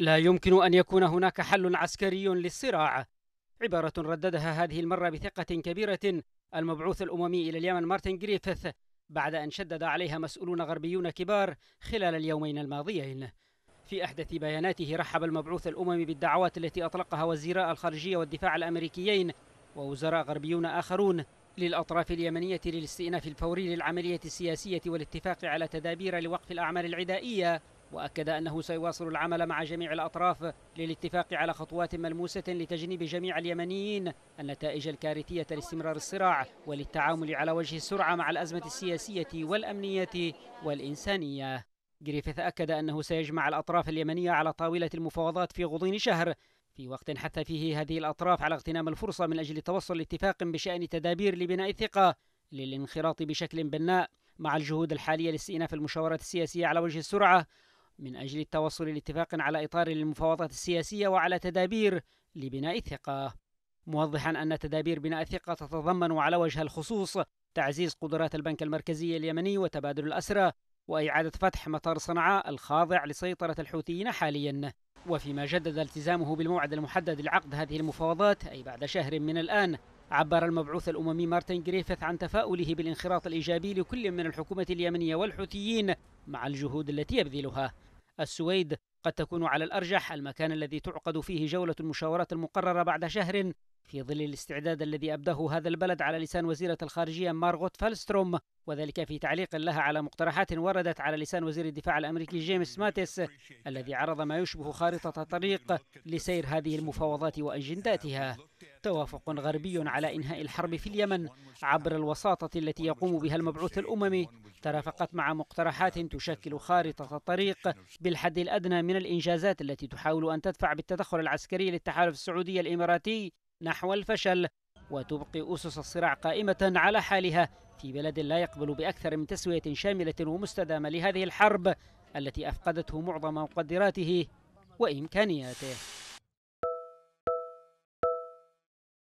لا يمكن أن يكون هناك حل عسكري للصراع عبارة رددها هذه المرة بثقة كبيرة المبعوث الأممي إلى اليمن مارتن جريفيث بعد أن شدد عليها مسؤولون غربيون كبار خلال اليومين الماضيين في أحدث بياناته رحب المبعوث الأممي بالدعوات التي أطلقها وزيراء الخارجية والدفاع الأمريكيين ووزراء غربيون آخرون للأطراف اليمنية للاستئناف الفوري للعملية السياسية والاتفاق على تدابير لوقف الأعمال العدائية وأكد أنه سيواصل العمل مع جميع الأطراف للاتفاق على خطوات ملموسة لتجنيب جميع اليمنيين النتائج الكارثية لاستمرار الصراع وللتعامل على وجه السرعة مع الأزمة السياسية والأمنية والإنسانية جريفيث أكد أنه سيجمع الأطراف اليمنية على طاولة المفاوضات في غضون شهر في وقت حث فيه هذه الأطراف على اغتنام الفرصة من أجل توصل لاتفاق بشأن تدابير لبناء الثقة للانخراط بشكل بناء مع الجهود الحالية لاستئناف المشاورات السياسية على وجه السرعة من أجل التوصل لاتفاق على إطار للمفاوضات السياسية وعلى تدابير لبناء الثقة موضحا أن تدابير بناء الثقة تتضمن على وجه الخصوص تعزيز قدرات البنك المركزي اليمني وتبادل الأسرى وإعادة فتح مطار صنعاء الخاضع لسيطرة الحوثيين حاليا وفيما جدد التزامه بالموعد المحدد لعقد هذه المفاوضات أي بعد شهر من الآن عبر المبعوث الأممي مارتن جريفيث عن تفاؤله بالانخراط الإيجابي لكل من الحكومة اليمنية والحوثيين مع الجهود التي يبذلها السويد قد تكون على الأرجح المكان الذي تعقد فيه جولة المشاورات المقررة بعد شهر في ظل الاستعداد الذي أبداه هذا البلد على لسان وزيرة الخارجية مارغوت فالستروم وذلك في تعليق لها على مقترحات وردت على لسان وزير الدفاع الأمريكي جيمس ماتيس الذي عرض ما يشبه خارطة طريق لسير هذه المفاوضات وأجنداتها توافق غربي على إنهاء الحرب في اليمن عبر الوساطة التي يقوم بها المبعوث الأممي ترافقت مع مقترحات تشكل خارطة الطريق بالحد الأدنى من الإنجازات التي تحاول أن تدفع بالتدخل العسكري للتحالف السعودي الإماراتي نحو الفشل وتبقي أسس الصراع قائمة على حالها في بلد لا يقبل بأكثر من تسوية شاملة ومستدامة لهذه الحرب التي أفقدته معظم مقدراته وإمكانياته